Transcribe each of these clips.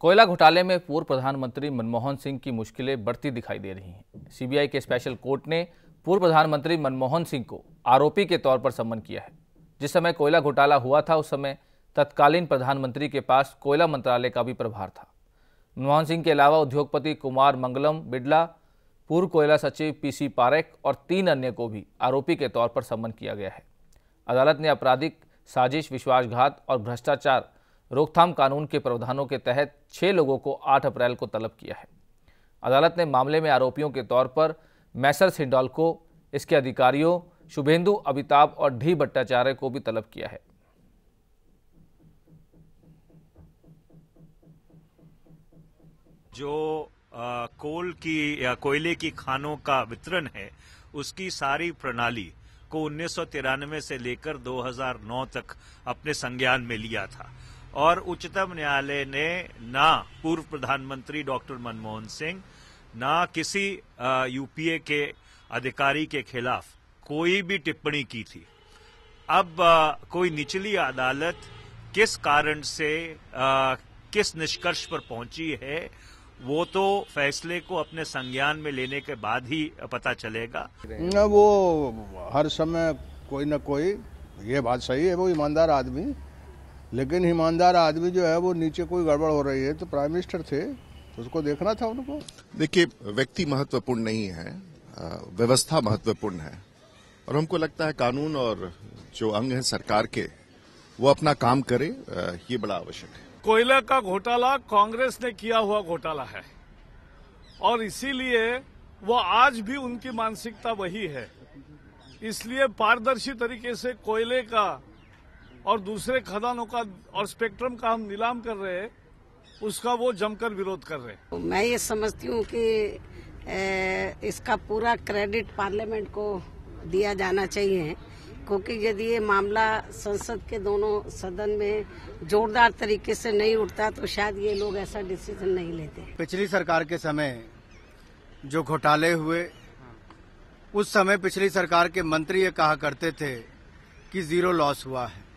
कोयला घोटाले में पूर्व प्रधानमंत्री मनमोहन सिंह की मुश्किलें बढ़ती दिखाई दे रही हैं सीबीआई के स्पेशल कोर्ट ने पूर्व प्रधानमंत्री मनमोहन सिंह को आरोपी के तौर पर सम्मन किया है जिस समय कोयला घोटाला हुआ था उस समय तत्कालीन प्रधानमंत्री के पास कोयला मंत्रालय का भी प्रभार था मनमोहन सिंह के अलावा उद्योगपति कुमार मंगलम बिड़ला पूर्व कोयला सचिव पीसी पारेख और तीन अन्य को भी आरोपी के तौर पर सम्मन किया गया है अदालत ने आपराधिक साजिश विश्वासघात और भ्रष्टाचार रोकथाम कानून के प्रावधानों के तहत छह लोगों को 8 अप्रैल को तलब किया है अदालत ने मामले में आरोपियों के तौर पर मैसर को इसके अधिकारियों शुभेंदु अमिताभ और ढी भट्टाचार्य को भी तलब किया है जो कोल की या कोयले की खानों का वितरण है उसकी सारी प्रणाली को उन्नीस से लेकर 2009 तक अपने संज्ञान में लिया था और उच्चतम न्यायालय ने ना पूर्व प्रधानमंत्री डॉक्टर मनमोहन सिंह ना किसी यूपीए के अधिकारी के खिलाफ कोई भी टिप्पणी की थी अब आ, कोई निचली अदालत किस कारण से आ, किस निष्कर्ष पर पहुंची है वो तो फैसले को अपने संज्ञान में लेने के बाद ही पता चलेगा ना वो हर समय कोई ना कोई ये बात सही है वो ईमानदार आदमी लेकिन ईमानदार आदमी जो है वो नीचे कोई गड़बड़ हो रही है तो प्राइम मिनिस्टर थे तो उसको देखना था उनको देखिए व्यक्ति महत्वपूर्ण नहीं है व्यवस्था महत्वपूर्ण है और हमको लगता है कानून और जो अंग है सरकार के वो अपना काम करे ये बड़ा आवश्यक है कोयला का घोटाला कांग्रेस ने किया हुआ घोटाला है और इसीलिए वो आज भी उनकी मानसिकता वही है इसलिए पारदर्शी तरीके से कोयले का और दूसरे खदानों का और स्पेक्ट्रम का हम नीलाम कर रहे हैं उसका वो जमकर विरोध कर रहे हैं तो मैं ये समझती हूँ कि ए, इसका पूरा क्रेडिट पार्लियामेंट को दिया जाना चाहिए क्योंकि यदि ये मामला संसद के दोनों सदन में जोरदार तरीके से नहीं उठता तो शायद ये लोग ऐसा डिसीजन नहीं लेते पिछली सरकार के समय जो घोटाले हुए उस समय पिछली सरकार के मंत्री ये कहा करते थे कि जीरो लॉस हुआ है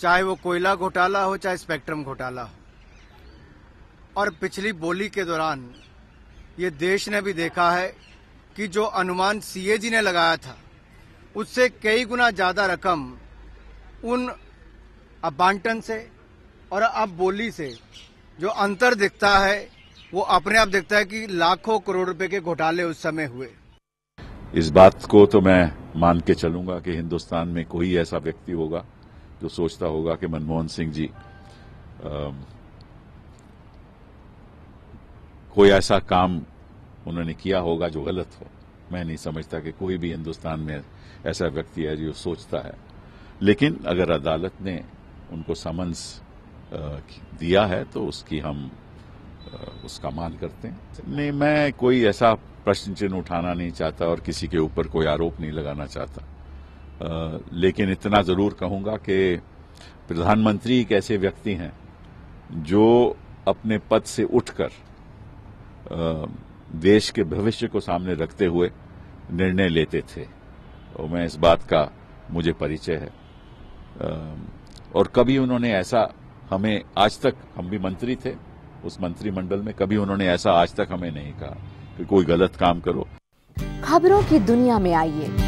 चाहे वो कोयला घोटाला हो चाहे स्पेक्ट्रम घोटाला हो और पिछली बोली के दौरान ये देश ने भी देखा है कि जो अनुमान सीएजी ने लगाया था उससे कई गुना ज्यादा रकम उन अबांटन से और अब बोली से जो अंतर दिखता है वो अपने आप दिखता है कि लाखों करोड़ रुपए के घोटाले उस समय हुए इस बात को तो मैं मान के चलूंगा कि हिंदुस्तान में कोई ऐसा व्यक्ति होगा जो तो सोचता होगा कि मनमोहन सिंह जी आ, कोई ऐसा काम उन्होंने किया होगा जो गलत हो मैं नहीं समझता कि कोई भी हिंदुस्तान में ऐसा व्यक्ति है जो सोचता है लेकिन अगर अदालत ने उनको समन्स दिया है तो उसकी हम उसका मान करते हैं नहीं मैं कोई ऐसा प्रश्न चिन्ह उठाना नहीं चाहता और किसी के ऊपर कोई आरोप नहीं लगाना चाहता लेकिन इतना ज़रूर कहूंगा कि प्रधानमंत्री एक ऐसे व्यक्ति हैं जो अपने पद से उठकर देश के भविष्य को सामने रखते हुए निर्णय लेते थे और मैं इस बात का मुझे परिचय है और कभी उन्होंने ऐसा हमें आज तक हम भी मंत्री थे उस मंत्रिमंडल में कभी उन्होंने ऐसा आज तक हमें नहीं कहा कि कोई गलत काम करो खबरों की दुनिया में आइए